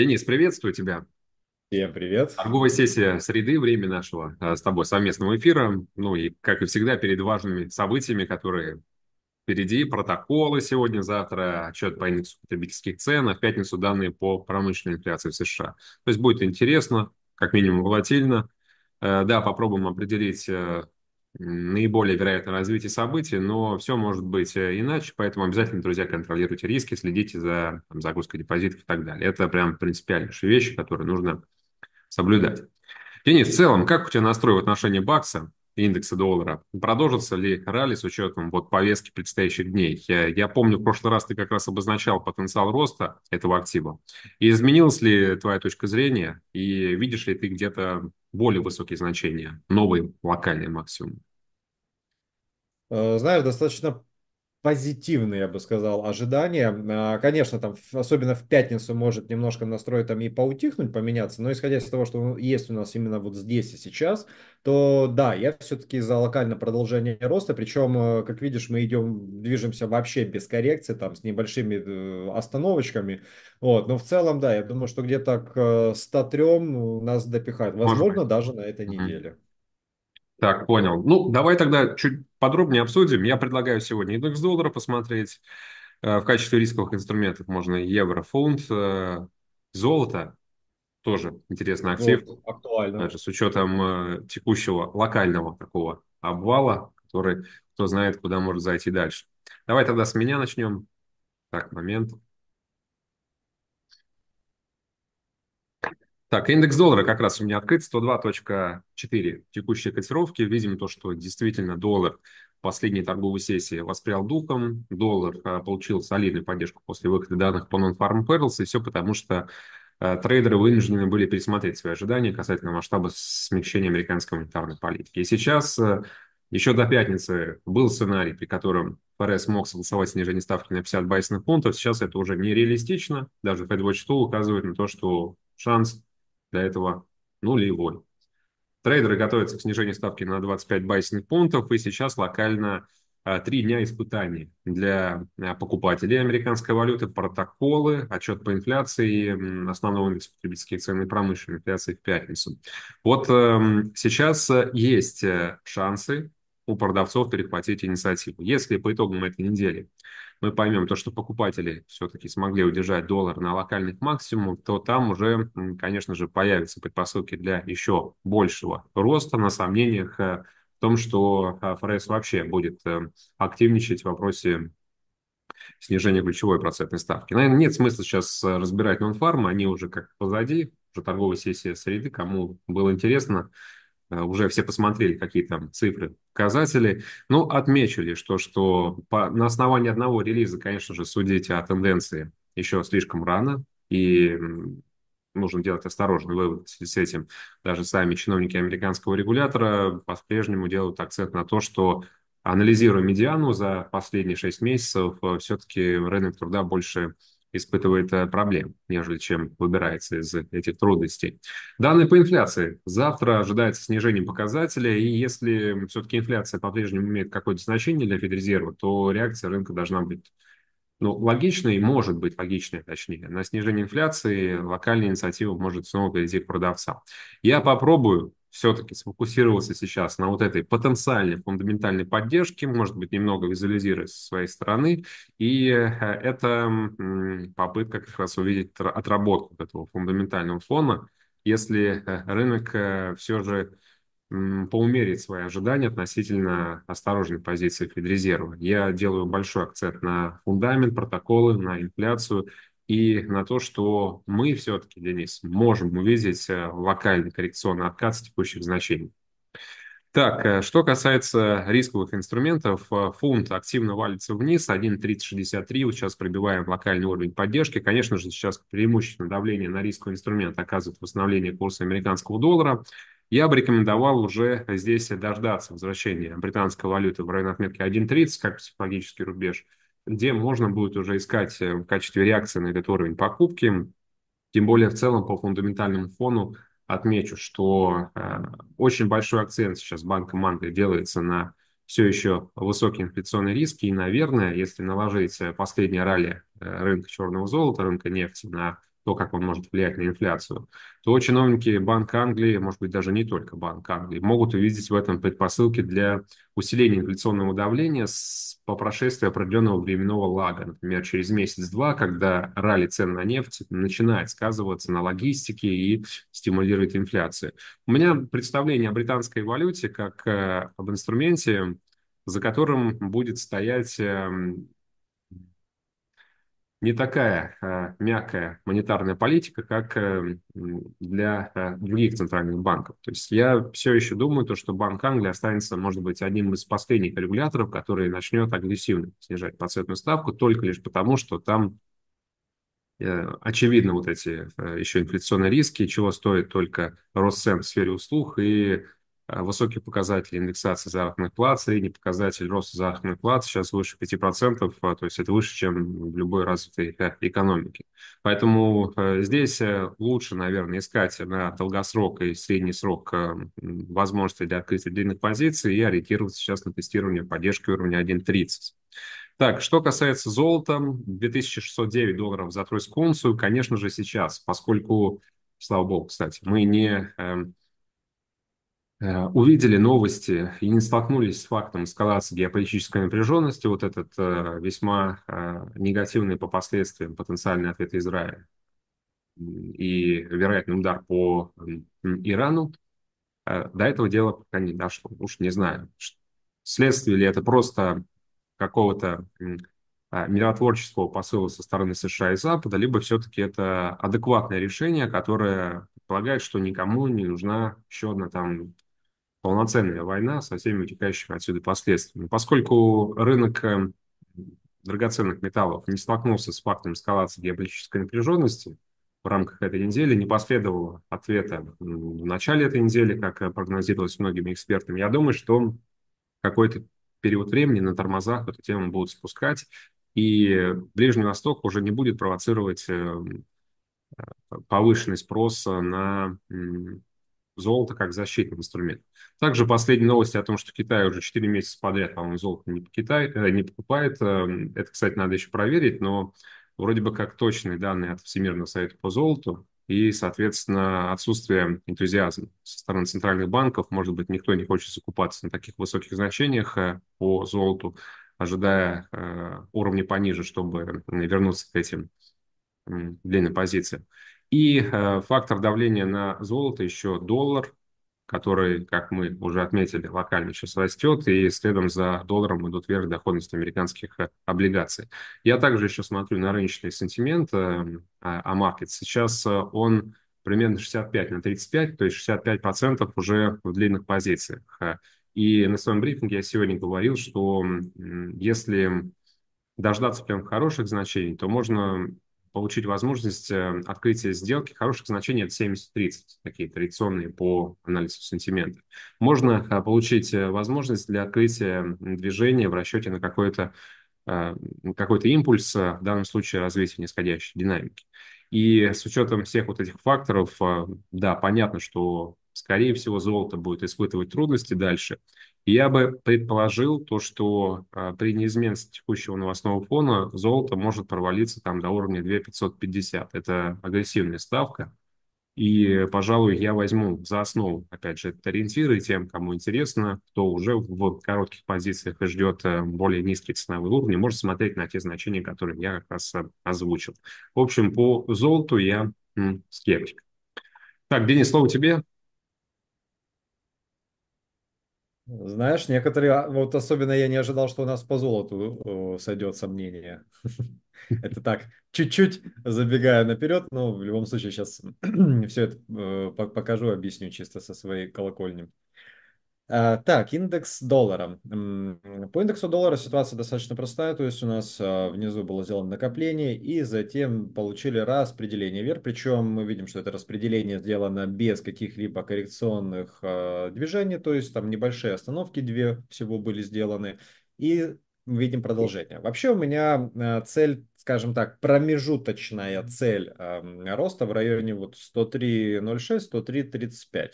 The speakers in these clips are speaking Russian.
Денис, приветствую тебя. Всем привет. Торговая сессия среды, время нашего а, с тобой совместного эфира. Ну и, как и всегда, перед важными событиями, которые впереди, протоколы сегодня, завтра, отчет по индексу потребительских цен, а в пятницу данные по промышленной инфляции в США. То есть будет интересно, как минимум волатильно. Э, да, попробуем определить э, наиболее вероятное развитие событий, но все может быть э, иначе, поэтому обязательно, друзья, контролируйте риски, следите за там, загрузкой депозитов и так далее. Это прям принципиальные вещи, которые нужно соблюдать. Денис, в целом, как у тебя настрой в отношении бакса и индекса доллара? Продолжится ли ралли с учетом вот повестки предстоящих дней? Я, я помню, в прошлый раз ты как раз обозначал потенциал роста этого актива. И изменилась ли твоя точка зрения? И видишь ли ты где-то более высокие значения, новые локальные максимумы? Э, знаешь, достаточно позитивные, я бы сказал, ожидания. А, конечно, там, особенно в пятницу может немножко настрой там и поутихнуть, поменяться, но исходя из того, что есть у нас именно вот здесь и сейчас, то да, я все-таки за локальное продолжение роста, причем, э, как видишь, мы идем, движемся вообще без коррекции, там, с небольшими э, остановочками, вот, но в целом, да, я думаю, что где-то к 103 э, нас допихают, возможно, даже на этой неделе. Так, понял. Ну, давай тогда чуть подробнее обсудим. Я предлагаю сегодня индекс доллара посмотреть. Э, в качестве рисковых инструментов можно евро, фунт, э, золото. Тоже интересный актив. Вот, актуально. Даже с учетом э, текущего локального такого обвала, который кто знает, куда может зайти дальше. Давай тогда с меня начнем. Так, момент. Так, индекс доллара как раз у меня открыт, 102.4 текущие котировки. Видим то, что действительно доллар в последней торговой сессии воспрял духом, доллар а, получил солидную поддержку после выхода данных по Non-Farm Perils, и все потому, что а, трейдеры вынуждены были пересмотреть свои ожидания касательно масштаба смягчения американской монетарной политики. И сейчас а, еще до пятницы был сценарий, при котором ФРС мог согласовать снижение ставки на 50 байсных пунктов. Сейчас это уже нереалистично. Даже FedWatch Tool указывает на то, что шанс до этого нулевой. Трейдеры готовятся к снижению ставки на 25 байсинг пунктов, и сейчас локально а, три дня испытаний для а, покупателей американской валюты, протоколы, отчет по инфляции и основного индекса потребительских цен и промышленной инфляции в пятницу. Вот эм, сейчас э, есть э, шансы у продавцов перехватить инициативу. Если по итогам этой недели мы поймем то, что покупатели все-таки смогли удержать доллар на локальных максимумах, то там уже, конечно же, появятся предпосылки для еще большего роста на сомнениях э, в том, что э, ФРС вообще будет э, активничать в вопросе снижения ключевой процентной ставки. Наверное, нет смысла сейчас разбирать нонфармы, они уже как позади, уже торговая сессия среды, кому было интересно, Э, уже все посмотрели, какие там цифры, показатели. Ну, отмечили, что, что по, на основании одного релиза, конечно же, судить о тенденции еще слишком рано, и нужно делать осторожный вывод с этим. Даже сами чиновники американского регулятора по-прежнему делают акцент на то, что анализируя медиану за последние 6 месяцев, э, все-таки рынок труда больше испытывает э, проблем, нежели чем выбирается из этих трудностей. Данные по инфляции. Завтра ожидается снижение показателя, и если все-таки инфляция по-прежнему имеет какое-то значение для Федрезерва, то реакция рынка должна быть ну, логичной, может быть логичной, точнее. На снижение инфляции локальная инициатива может снова перейти к продавцам. Я попробую все-таки сфокусировался сейчас на вот этой потенциальной фундаментальной поддержке, может быть, немного визуализируясь со своей стороны, и э, это попытка как раз увидеть отработку этого фундаментального фона, если э, рынок э, все же поумерить свои ожидания относительно осторожной позиции Федрезерва. Я делаю большой акцент на фундамент, протоколы, на инфляцию – и на то, что мы все-таки, Денис, можем увидеть э, локальный коррекционный откат с текущих значений. Так, э, что касается рисковых инструментов, э, фунт активно валится вниз, 1.3063, вот сейчас пробиваем локальный уровень поддержки. Конечно же, сейчас преимущественно давление на рисковый инструмент оказывает восстановление курса американского доллара. Я бы рекомендовал уже здесь дождаться возвращения британской валюты в район отметки 1.30, как психологический рубеж – где можно будет уже искать э, в качестве реакции на этот уровень покупки. Тем более в целом по фундаментальному фону отмечу, что э, очень большой акцент сейчас Банком Англии делается на все еще высокие инфляционные риски. И, наверное, если наложить э, последнее ралли рынка черного золота, рынка нефти на то, как он может влиять на инфляцию, то чиновники Банка Англии, может быть, даже не только Банка Англии, могут увидеть в этом предпосылки для усиления инфляционного давления с, по прошествии определенного временного лага. Например, через месяц-два, когда ралли цен на нефть начинает сказываться на логистике и стимулирует инфляцию. У меня представление о британской валюте как э, об инструменте, за которым будет стоять эм, не такая а, мягкая монетарная политика, как а, для а, других центральных банков. То есть я все еще думаю, то, что Банк Англии останется, может быть, одним из последних регуляторов, который начнет агрессивно снижать процентную ставку только лишь потому, что там э, очевидно вот эти э, еще инфляционные риски, чего стоит только рост цен в сфере услуг и а, высокие показатели индексации заработной платы, средний показатель роста заработной платы сейчас выше 5%, а, то есть это выше, чем в любой развитой э, экономике. Поэтому э, здесь э, лучше, наверное, искать на долгосрок и средний срок возможности для открытия длинных позиций и ориентироваться сейчас на тестирование поддержки уровня 1.30. Так, что касается золота, 2609 долларов за тройскую унцию, конечно же, сейчас, поскольку, слава богу, кстати, мы не эм, Э, увидели новости и не столкнулись с фактом эскалации геополитической напряженности, вот этот э, весьма э, негативный по последствиям потенциальный ответ Израиля и вероятный удар по Ирану, до этого дела пока не дошло. Уж не знаю, следствие ли это просто какого-то а, миротворческого посыла со стороны США и Запада, либо все-таки это адекватное решение, которое предполагает, что никому не нужна еще одна там полноценная война со всеми утекающими отсюда последствиями. Поскольку рынок э, драгоценных металлов не столкнулся с фактом эскалации геополитической напряженности, в рамках этой недели, не последовало ответа в начале этой недели, как прогнозировалось многими экспертами. Я думаю, что какой-то период времени на тормозах эту тему будут спускать, и Ближний Восток уже не будет провоцировать э, э, повышенный спрос на золото как защитный инструмент. Также последние новости о том, что Китай уже 4 месяца подряд, по-моему, золото не, Китай, э, не покупает. Эм, это, кстати, надо еще проверить, но вроде бы как точные данные от Всемирного совета по золоту и, соответственно, отсутствие энтузиазма со стороны центральных банков. Может быть, никто не хочет закупаться на таких высоких значениях э, по золоту, ожидая э, уровня пониже, чтобы вернуться к этим длинным позициям. И э, фактор давления на золото еще доллар, который, как мы уже отметили, локально сейчас растет, и следом за долларом идут вверх доходности американских э, облигаций. Я также еще смотрю на рыночный сентимент, о эм, а, а маркет. Сейчас э, он примерно 65 на 35, то есть 65% процентов уже в длинных позициях. И на своем брифинге я сегодня говорил, что если дождаться прям хороших значений, то можно получить возможность э, открытия сделки хороших значений от 70-30, такие традиционные по анализу сантимента. Можно э, получить э, возможность для открытия движения в расчете на какой-то какой-то импульс, в данном случае развитие нисходящей динамики. И с учетом всех вот этих факторов, да, понятно, что скорее всего, золото будет испытывать трудности дальше. Я бы предположил то, что а, при неизменности текущего новостного фона золото может провалиться там до уровня 2550. Это агрессивная ставка. И, пожалуй, я возьму за основу, опять же, это ориентиры тем, кому интересно, кто уже в коротких позициях и ждет э, более низкий ценовые уровень, может смотреть на те значения, которые я как раз э, озвучил. В общем, по золоту я скептик. Так, Денис, слово тебе. Знаешь, некоторые, а, вот особенно я не ожидал, что у нас по золоту сойдет сомнение. Это так, чуть-чуть забегая наперед, но в любом случае сейчас все это э, покажу, объясню чисто со своей колокольней. А, так, индекс доллара. По индексу доллара ситуация достаточно простая, то есть у нас а, внизу было сделано накопление и затем получили распределение вверх, причем мы видим, что это распределение сделано без каких-либо коррекционных а, движений, то есть там небольшие остановки, две всего были сделаны, и видим продолжение. Вообще у меня цель, скажем так, промежуточная цель роста в районе вот 103.06, 103.35.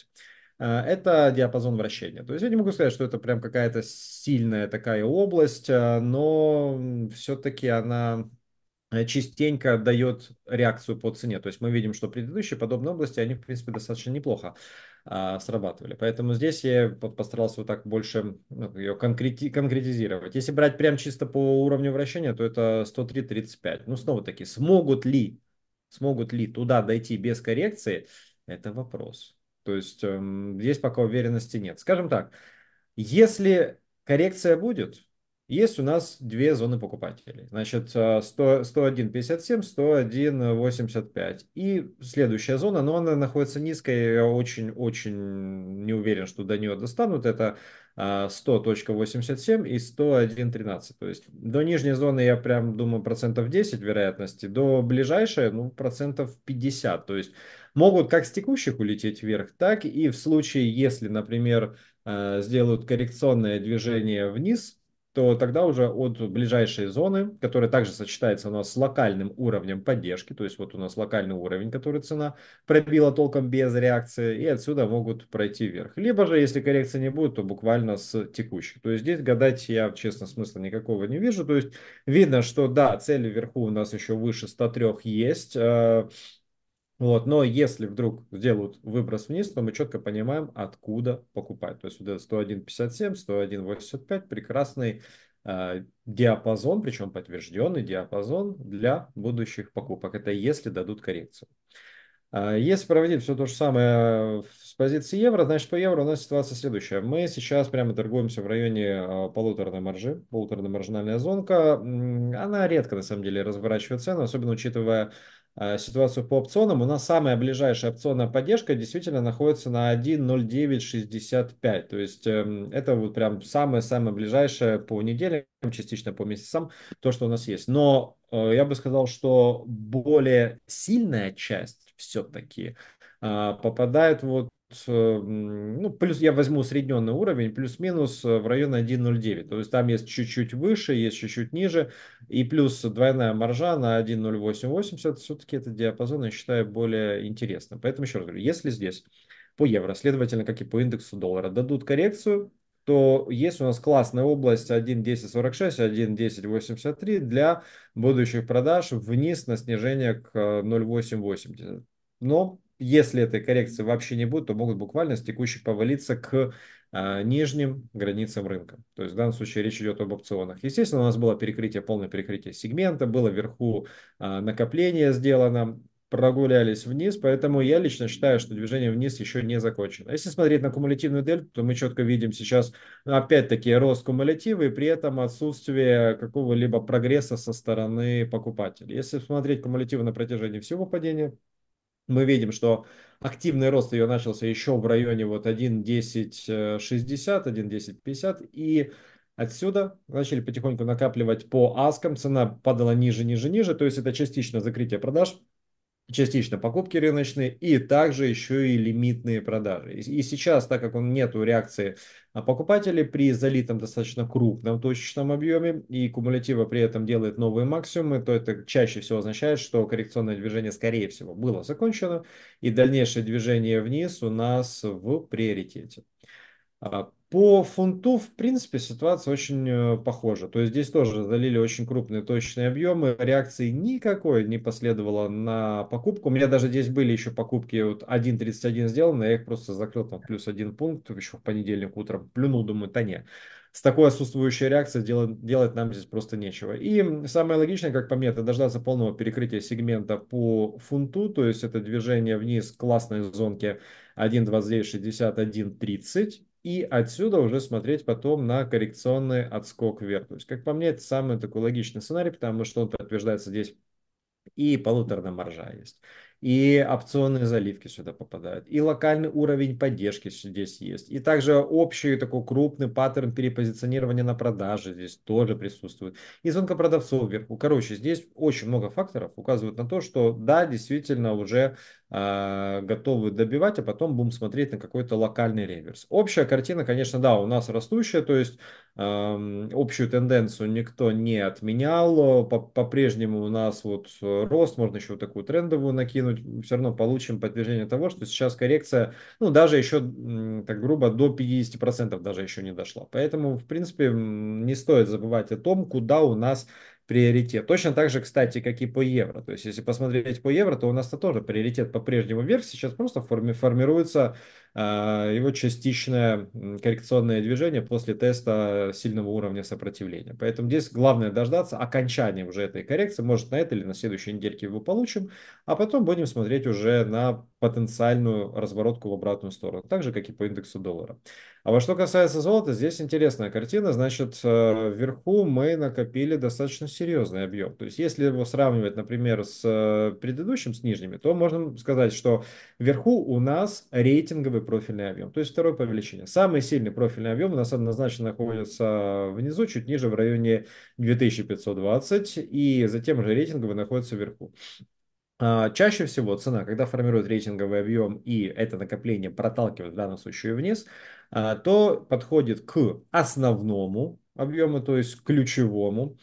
Э, это диапазон вращения. То есть я не могу сказать, что это прям какая-то сильная такая область, э, но все-таки она э, частенько дает реакцию по цене. То есть мы видим, что предыдущие подобные области, они, в принципе, достаточно неплохо а, срабатывали. Поэтому здесь я постарался вот так больше ну, ее конкрети- конкретизировать. Если брать прям чисто по уровню вращения, то это 103.35. Ну, снова-таки, смогут ли, смогут ли туда дойти без коррекции, это вопрос. То есть здесь эм, пока уверенности нет. Скажем так, если коррекция будет, есть у нас две зоны покупателей. Значит, 101.57, э, 101.85. И следующая зона, но она находится низкая, я очень-очень не уверен, что до нее достанут. Это 100.87 э, и 101.13. То есть до нижней зоны я прям думаю процентов 10 вероятности, до ближайшей ну процентов 50. То есть могут как с текущих улететь вверх, так и в случае, если, например, э, сделают коррекционное движение вниз, то тогда уже от ближайшей зоны, которая также сочетается у нас с локальным уровнем поддержки, то есть вот у нас локальный уровень, который цена пробила толком без реакции, и отсюда могут пройти вверх. Либо же, если коррекции не будет, то буквально с текущих. То есть здесь гадать я, честно, смысла никакого не вижу. То есть видно, что да, цели вверху у нас еще выше 103 есть, э, вот, но если вдруг сделают выброс вниз, то мы четко понимаем, откуда покупать. То есть вот это 101.57, 101.85 прекрасный э, диапазон, причем подтвержденный диапазон для будущих покупок. Это если дадут коррекцию. А, если проводить все то же самое э, с позиции евро, значит, по евро у нас ситуация следующая. Мы сейчас прямо торгуемся в районе а, полуторной маржи, полуторная маржинальная зонка. Она редко, на самом деле, разворачивает цену, особенно учитывая Э, ситуацию по опционам. У нас самая ближайшая опционная поддержка действительно находится на 1.0965. То есть эм, это вот прям самое-самое ближайшее по неделям, частично по месяцам, то, что у нас есть. Но э, я бы сказал, что более сильная часть все-таки э, попадает вот ну, плюс я возьму усредненный уровень, плюс-минус э, в район 1.09. То есть там есть чуть-чуть выше, есть чуть-чуть ниже, и плюс двойная маржа на 1.0880, все-таки этот диапазон, я считаю, более интересным. Поэтому еще раз говорю, если здесь по евро, следовательно, как и по индексу доллара, дадут коррекцию, то есть у нас классная область 1.1046, 1.1083 для будущих продаж вниз на снижение к 0.880. Э, Но если этой коррекции вообще не будет, то могут буквально с текущих повалиться к а, нижним границам рынка. То есть в данном случае речь идет об опционах. Естественно, у нас было перекрытие, полное перекрытие сегмента, было вверху а, накопление сделано, прогулялись вниз, поэтому я лично считаю, что движение вниз еще не закончено. Если смотреть на кумулятивную дельту, то мы четко видим сейчас ну, опять-таки рост кумулятива и при этом отсутствие какого-либо прогресса со стороны покупателей. Если смотреть кумулятивы на протяжении всего падения, мы видим, что активный рост ее начался еще в районе вот 1.1060, 1.1050 э, и Отсюда начали потихоньку накапливать по аскам, цена падала ниже, ниже, ниже, то есть это частично закрытие продаж, частично покупки рыночные и также еще и лимитные продажи. И, и сейчас, так как он нету реакции а, покупателей при залитом достаточно крупном точечном объеме и кумулятива при этом делает новые максимумы, то это чаще всего означает, что коррекционное движение, скорее всего, было закончено и дальнейшее движение вниз у нас в приоритете. А, по фунту, в принципе, ситуация очень э, похожа. То есть здесь тоже залили очень крупные точные объемы. Реакции никакой не последовало на покупку. У меня даже здесь были еще покупки вот 1.31 сделаны. Я их просто закрыл там плюс один пункт еще в понедельник утром. Плюнул, думаю, да нет С такой отсутствующей реакцией делать, делать нам здесь просто нечего. И самое логичное, как по мне, это дождаться полного перекрытия сегмента по фунту. То есть это движение вниз классной зонки 1.2961.30 и отсюда уже смотреть потом на коррекционный отскок вверх. То есть, как по мне, это самый такой логичный сценарий, потому что он подтверждается здесь и полуторная маржа есть, и опционные заливки сюда попадают, и локальный уровень поддержки здесь есть, и также общий такой крупный паттерн перепозиционирования на продаже здесь тоже присутствует, и звонка продавцов вверху. Короче, здесь очень много факторов указывают на то, что да, действительно уже а, готовы добивать, а потом будем смотреть на какой-то локальный реверс. Общая картина, конечно, да, у нас растущая, то есть общую тенденцию никто не отменял, по-прежнему у нас вот э, рост, можно еще вот такую трендовую накинуть, все равно получим подтверждение того, что сейчас коррекция, ну, даже еще, так грубо, до 50% даже еще не дошла. Поэтому, в принципе, не стоит забывать о том, куда у нас приоритет. Точно так же, кстати, как и по евро. То есть, если посмотреть по евро, то у нас это тоже приоритет по-прежнему вверх. Сейчас просто форми формируется а, его частичное коррекционное движение после теста сильного уровня сопротивления. Поэтому здесь главное дождаться окончания уже этой коррекции. Может, на этой или на следующей недельке его получим, а потом будем смотреть уже на потенциальную разворотку в обратную сторону, так же, как и по индексу доллара. А во что касается золота, здесь интересная картина. Значит, э, вверху мы накопили достаточно серьезный объем. То есть, если его сравнивать, например, с э, предыдущим, с нижними, то можно сказать, что вверху у нас рейтинговый профильный объем, то есть второй по величине. Самый сильный профильный объем у нас однозначно находится внизу, чуть ниже в районе 2520, и затем же рейтинговый находится вверху. А, чаще всего цена, когда формирует рейтинговый объем и это накопление проталкивает в данном случае вниз, а, то подходит к основному объему, то есть ключевому.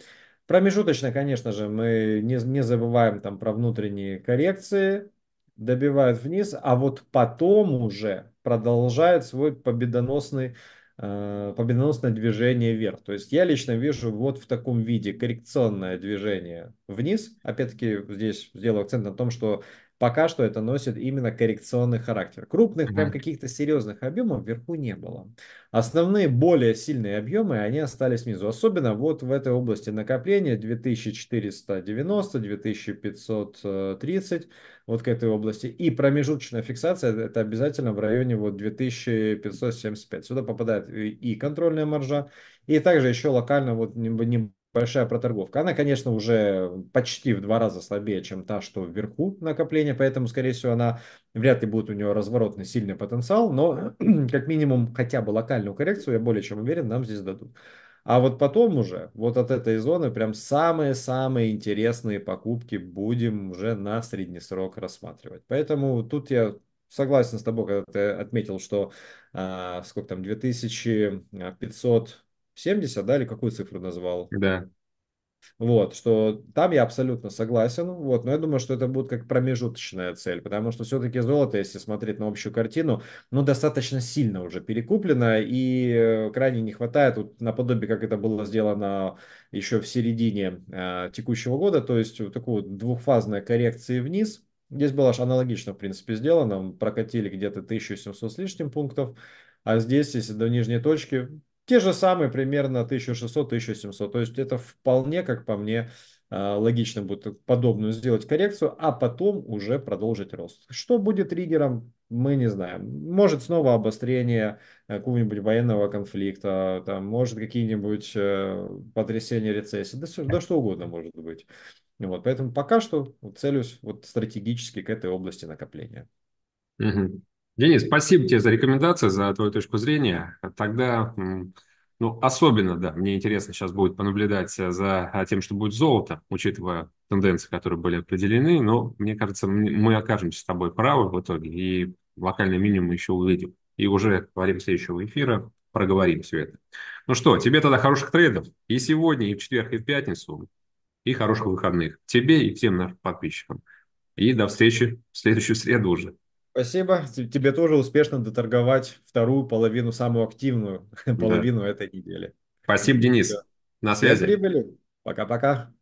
Промежуточно, конечно же, мы не, не забываем там про внутренние коррекции, добивают вниз, а вот потом уже продолжает свой победоносный э, победоносное движение вверх. То есть я лично вижу вот в таком виде коррекционное движение вниз. Опять-таки здесь сделаю акцент на том, что пока что это носит именно коррекционный характер. Крупных, прям каких-то серьезных объемов вверху не было. Основные более сильные объемы, они остались внизу. Особенно вот в этой области накопления 2490, 2530, вот к этой области. И промежуточная фиксация, это обязательно в районе вот 2575. Сюда попадает и контрольная маржа, и также еще локально вот небольшой большая проторговка. Она, конечно, уже почти в два раза слабее, чем та, что вверху накопление, поэтому, скорее всего, она вряд ли будет у нее разворотный сильный потенциал, но как минимум хотя бы локальную коррекцию, я более чем уверен, нам здесь дадут. А вот потом уже, вот от этой зоны, прям самые-самые интересные покупки будем уже на средний срок рассматривать. Поэтому тут я согласен с тобой, когда ты отметил, что а, сколько там, 2500 70, да, или какую цифру назвал? Да. Вот, что там я абсолютно согласен, вот, но я думаю, что это будет как промежуточная цель, потому что все-таки золото, если смотреть на общую картину, ну, достаточно сильно уже перекуплено, и крайне не хватает, вот, наподобие, как это было сделано еще в середине э, текущего года, то есть вот такой вот двухфазной коррекции вниз, здесь было аж аналогично, в принципе, сделано, прокатили где-то 1700 с лишним пунктов, а здесь, если до нижней точки, те же самые примерно 1600-1700. То есть это вполне, как по мне, а, логично будет подобную сделать коррекцию, а потом уже продолжить рост. Что будет триггером, мы не знаем. Может снова обострение э, какого-нибудь военного конфликта, там, может какие-нибудь э, потрясения рецессии, да, да что угодно может быть. Вот, поэтому пока что целюсь вот стратегически к этой области накопления. Угу. Денис, спасибо тебе за рекомендации, за твою точку зрения. Тогда, ну, особенно, да, мне интересно сейчас будет понаблюдать за тем, что будет золото, учитывая тенденции, которые были определены. Но, мне кажется, мы окажемся с тобой правы в итоге, и локальный минимум еще увидим. И уже во время следующего эфира проговорим все это. Ну что, тебе тогда хороших трейдов и сегодня, и в четверг, и в пятницу, и хороших выходных тебе и всем нашим подписчикам. И до встречи в следующую среду уже. Спасибо. Тебе тоже успешно доторговать вторую половину, самую активную половину да. этой недели. Спасибо, Денис. На связи. Прибыли. Пока-пока.